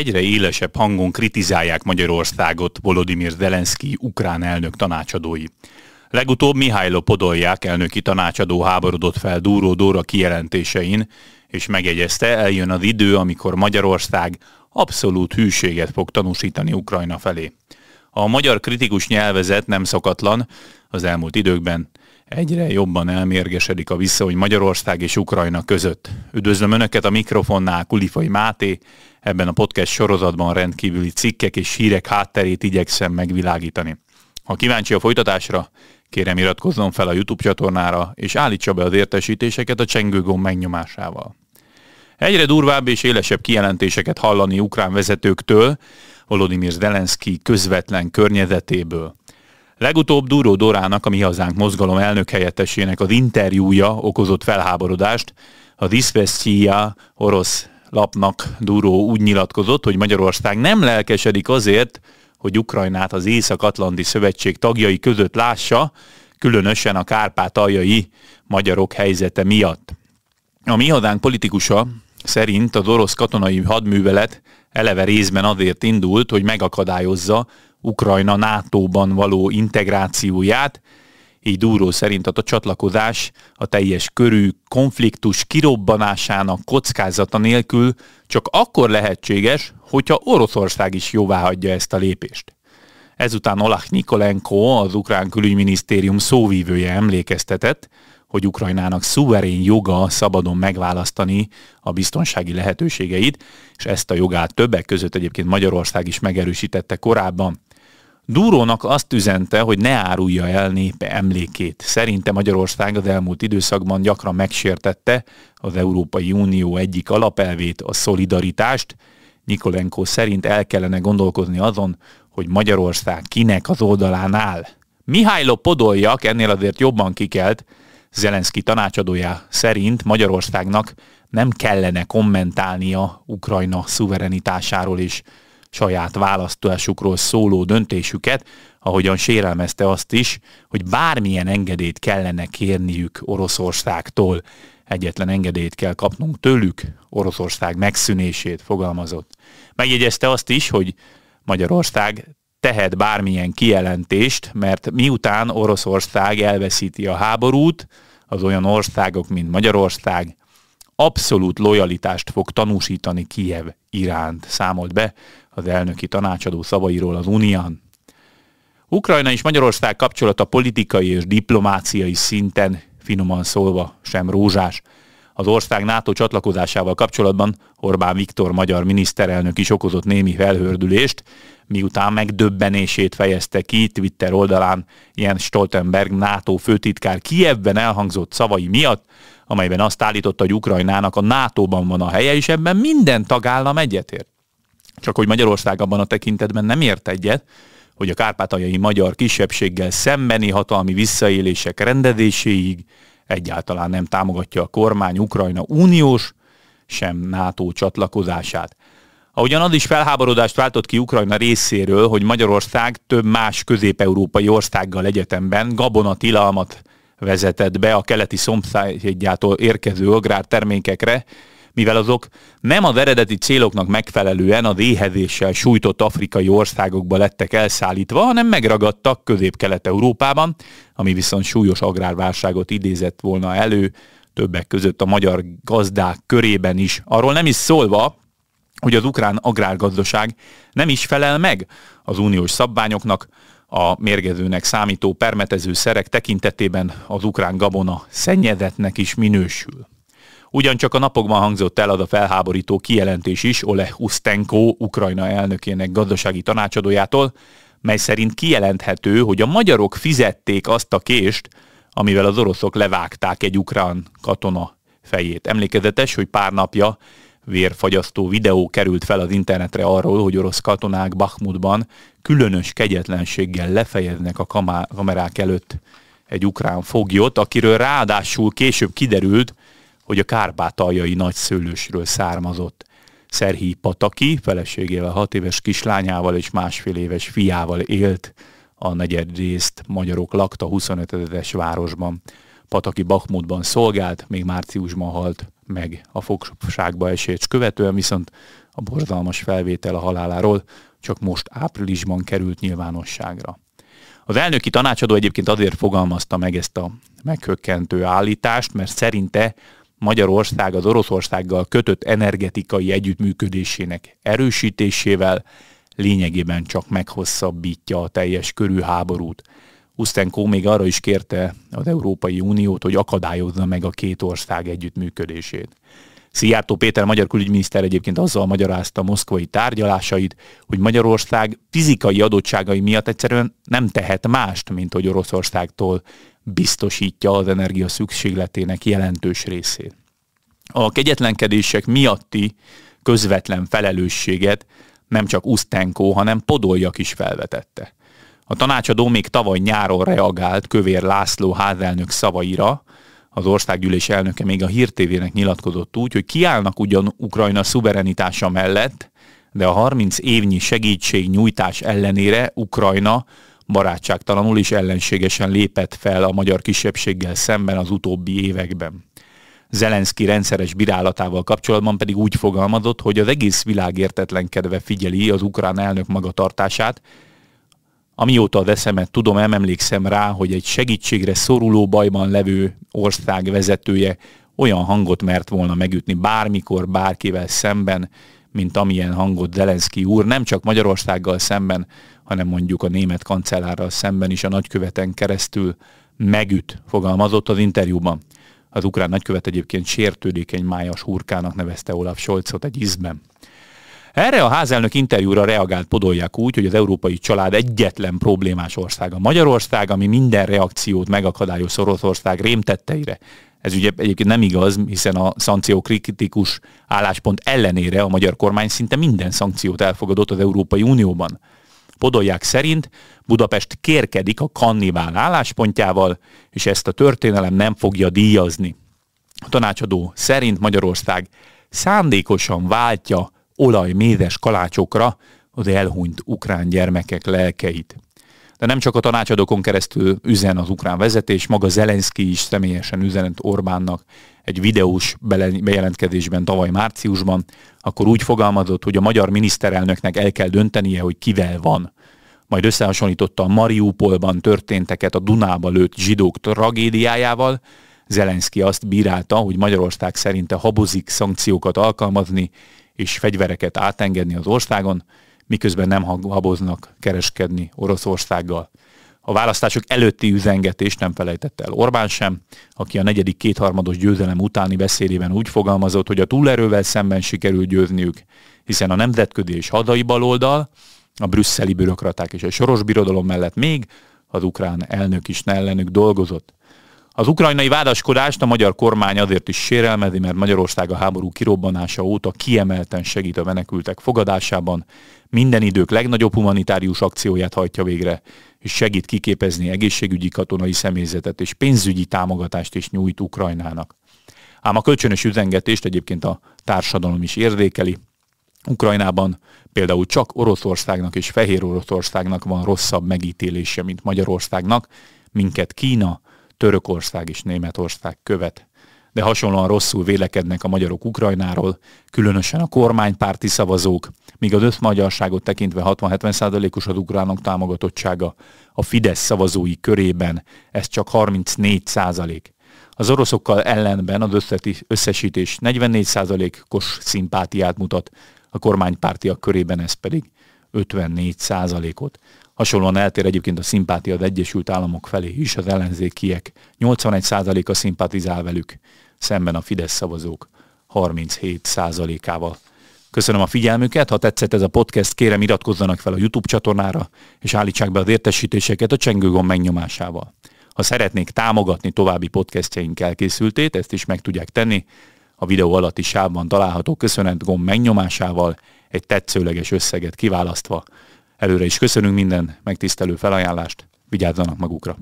egyre élesebb hangon kritizálják Magyarországot Volodymyr Zelenszky ukrán elnök tanácsadói. Legutóbb Mihályló Podolják elnöki tanácsadó háborodott fel Dúró Dóra kijelentésein, és megjegyezte, eljön az idő, amikor Magyarország abszolút hűséget fog tanúsítani Ukrajna felé. A magyar kritikus nyelvezet nem szokatlan, az elmúlt időkben Egyre jobban elmérgesedik a vissza, hogy Magyarország és Ukrajna között. Üdvözlöm Önöket a mikrofonnál, Kulifai Máté. Ebben a podcast sorozatban rendkívüli cikkek és hírek hátterét igyekszem megvilágítani. Ha kíváncsi a folytatásra, kérem iratkozzon fel a YouTube csatornára, és állítsa be az értesítéseket a csengőgomb megnyomásával. Egyre durvább és élesebb kijelentéseket hallani ukrán vezetőktől, Volodymyr Zelenszky közvetlen környezetéből. Legutóbb Duró Dorának, a Mi Hazánk mozgalom elnök helyettesének az interjúja okozott felháborodást. A Diszveszcia orosz lapnak Duró úgy nyilatkozott, hogy Magyarország nem lelkesedik azért, hogy Ukrajnát az Észak-Atlanti Szövetség tagjai között lássa, különösen a kárpátaljai magyarok helyzete miatt. A mi hazánk politikusa szerint az orosz katonai hadművelet eleve részben azért indult, hogy megakadályozza Ukrajna NATO-ban való integrációját, így Dúró szerint a csatlakozás a teljes körű konfliktus kirobbanásának kockázata nélkül csak akkor lehetséges, hogyha Oroszország is jóváhagyja ezt a lépést. Ezután Olah Nikolenko, az ukrán külügyminisztérium szóvívője emlékeztetett, hogy Ukrajnának szuverén joga szabadon megválasztani a biztonsági lehetőségeit, és ezt a jogát többek között egyébként Magyarország is megerősítette korábban. Dúrónak azt üzente, hogy ne árulja el népe emlékét. Szerinte Magyarország az elmúlt időszakban gyakran megsértette az Európai Unió egyik alapelvét, a szolidaritást. Nikolenko szerint el kellene gondolkozni azon, hogy Magyarország kinek az oldalán áll. Mihályló Podoljak ennél azért jobban kikelt, Zelenszky tanácsadója szerint Magyarországnak nem kellene kommentálnia Ukrajna szuverenitásáról és saját választásukról szóló döntésüket, ahogyan sérelmezte azt is, hogy bármilyen engedélyt kellene kérniük Oroszországtól. Egyetlen engedélyt kell kapnunk tőlük, Oroszország megszűnését fogalmazott. Megjegyezte azt is, hogy Magyarország tehet bármilyen kijelentést, mert miután Oroszország elveszíti a háborút, az olyan országok, mint Magyarország abszolút lojalitást fog tanúsítani Kijev iránt, számolt be az elnöki tanácsadó szavairól az Unián. Ukrajna és Magyarország kapcsolata politikai és diplomáciai szinten, finoman szólva, sem rózsás. Az ország NATO csatlakozásával kapcsolatban Orbán Viktor magyar miniszterelnök is okozott némi felhördülést, miután megdöbbenését fejezte ki Twitter oldalán ilyen Stoltenberg NATO főtitkár Kievben elhangzott szavai miatt, amelyben azt állította, hogy Ukrajnának a NATO-ban van a helye, és ebben minden tagállam egyetért. Csak hogy Magyarország abban a tekintetben nem ért egyet, hogy a kárpátaljai magyar kisebbséggel szembeni hatalmi visszaélések rendezéséig egyáltalán nem támogatja a kormány Ukrajna uniós, sem NATO csatlakozását. Ahogyan az is felháborodást váltott ki Ukrajna részéről, hogy Magyarország több más közép-európai országgal egyetemben gabona tilalmat vezetett be a keleti szomszédjától érkező agrártermékekre, mivel azok nem az eredeti céloknak megfelelően az éhezéssel sújtott afrikai országokba lettek elszállítva, hanem megragadtak közép-kelet-európában, ami viszont súlyos agrárválságot idézett volna elő, többek között a magyar gazdák körében is. Arról nem is szólva, hogy az ukrán agrárgazdaság nem is felel meg az uniós szabványoknak, a mérgezőnek számító permetező szerek tekintetében az ukrán gabona szennyezetnek is minősül. Ugyancsak a napokban hangzott el az a felháborító kijelentés is Ole Ustenko, Ukrajna elnökének gazdasági tanácsadójától, mely szerint kijelenthető, hogy a magyarok fizették azt a kést, amivel az oroszok levágták egy ukrán katona fejét. Emlékezetes, hogy pár napja vérfagyasztó videó került fel az internetre arról, hogy orosz katonák Bakhmutban különös kegyetlenséggel lefejeznek a kamerák előtt egy ukrán foglyot, akiről ráadásul később kiderült, hogy a kárpátaljai nagyszőlősről származott. Szerhi Pataki feleségével, hat éves kislányával és másfél éves fiával élt a negyed részt magyarok lakta 25 es városban. Pataki Bakhmutban szolgált, még márciusban halt meg a fogságba esés követően, viszont a borzalmas felvétel a haláláról csak most áprilisban került nyilvánosságra. Az elnöki tanácsadó egyébként azért fogalmazta meg ezt a meghökkentő állítást, mert szerinte Magyarország az Oroszországgal kötött energetikai együttműködésének erősítésével lényegében csak meghosszabbítja a teljes körű háborút. Usztenko még arra is kérte az Európai Uniót, hogy akadályozza meg a két ország együttműködését. Szijjártó Péter magyar külügyminiszter egyébként azzal magyarázta moszkvai tárgyalásait, hogy Magyarország fizikai adottságai miatt egyszerűen nem tehet mást, mint hogy Oroszországtól biztosítja az energia szükségletének jelentős részét. A kegyetlenkedések miatti közvetlen felelősséget nem csak Usztenko, hanem Podoljak is felvetette. A tanácsadó még tavaly nyáron reagált Kövér László házelnök szavaira, az országgyűlés elnöke még a hírtévének nyilatkozott úgy, hogy kiállnak ugyan Ukrajna szuverenitása mellett, de a 30 évnyi segítségnyújtás ellenére Ukrajna barátságtalanul és ellenségesen lépett fel a magyar kisebbséggel szemben az utóbbi években. Zelenszky rendszeres bírálatával kapcsolatban pedig úgy fogalmazott, hogy az egész világ értetlenkedve figyeli az ukrán elnök magatartását, Amióta a eszemet tudom, emlékszem rá, hogy egy segítségre szoruló bajban levő ország vezetője olyan hangot mert volna megütni bármikor, bárkivel szemben, mint amilyen hangot Zelenszky úr, nem csak Magyarországgal szemben, hanem mondjuk a német kancellárral szemben is a nagyköveten keresztül megüt, fogalmazott az interjúban. Az ukrán nagykövet egyébként sértődékeny májas hurkának nevezte Olaf Scholzot egy izben. Erre a házelnök interjúra reagált Podolják úgy, hogy az európai család egyetlen problémás országa Magyarország, ami minden reakciót megakadályoz Oroszország rémtetteire. Ez ugye egyébként nem igaz, hiszen a szankciókritikus álláspont ellenére a magyar kormány szinte minden szankciót elfogadott az Európai Unióban. Podolják szerint Budapest kérkedik a kannibál álláspontjával, és ezt a történelem nem fogja díjazni. A tanácsadó szerint Magyarország szándékosan váltja olajmézes kalácsokra az elhunyt ukrán gyermekek lelkeit. De nem csak a tanácsadókon keresztül üzen az ukrán vezetés, maga Zelenszky is személyesen üzenett Orbánnak egy videós bejelentkezésben tavaly márciusban, akkor úgy fogalmazott, hogy a magyar miniszterelnöknek el kell döntenie, hogy kivel van. Majd összehasonlította a Mariupolban történteket a Dunába lőtt zsidók tragédiájával, Zelenszky azt bírálta, hogy Magyarország szerinte habozik szankciókat alkalmazni, és fegyvereket átengedni az országon, miközben nem haboznak kereskedni Oroszországgal. A választások előtti üzengetést nem felejtette el Orbán sem, aki a negyedik kétharmados győzelem utáni beszédében úgy fogalmazott, hogy a túlerővel szemben sikerül győzniük, hiszen a nemzetközi és hadai baloldal, a brüsszeli bürokraták és a soros birodalom mellett még az ukrán elnök is ellenük dolgozott. Az ukrajnai vádaskodást a magyar kormány azért is sérelmezi, mert Magyarország a háború kirobbanása óta kiemelten segít a menekültek fogadásában, minden idők legnagyobb humanitárius akcióját hajtja végre, és segít kiképezni egészségügyi katonai személyzetet és pénzügyi támogatást is nyújt Ukrajnának. Ám a kölcsönös üzengetést egyébként a társadalom is érzékeli. Ukrajnában például csak Oroszországnak és Fehér Oroszországnak van rosszabb megítélése, mint Magyarországnak, minket Kína, Törökország és Németország követ, de hasonlóan rosszul vélekednek a magyarok Ukrajnáról, különösen a kormánypárti szavazók, míg az összmagyarságot tekintve 60-70%-os az ukránok támogatottsága a Fidesz szavazói körében, ez csak 34%. Az oroszokkal ellenben az összesítés 44%-os szimpátiát mutat, a kormánypártiak körében ez pedig 54%-ot. Hasonlóan eltér egyébként a szimpátia az Egyesült Államok felé is, az ellenzékiek 81%-a szimpatizál velük, szemben a Fidesz szavazók 37%-ával. Köszönöm a figyelmüket, ha tetszett ez a podcast, kérem iratkozzanak fel a YouTube csatornára, és állítsák be az értesítéseket a csengőgomb megnyomásával. Ha szeretnék támogatni további podcastjeink elkészültét, ezt is meg tudják tenni, a videó alatti sávban található köszönetgomb megnyomásával, egy tetszőleges összeget kiválasztva. Előre is köszönünk minden megtisztelő felajánlást, vigyázzanak magukra!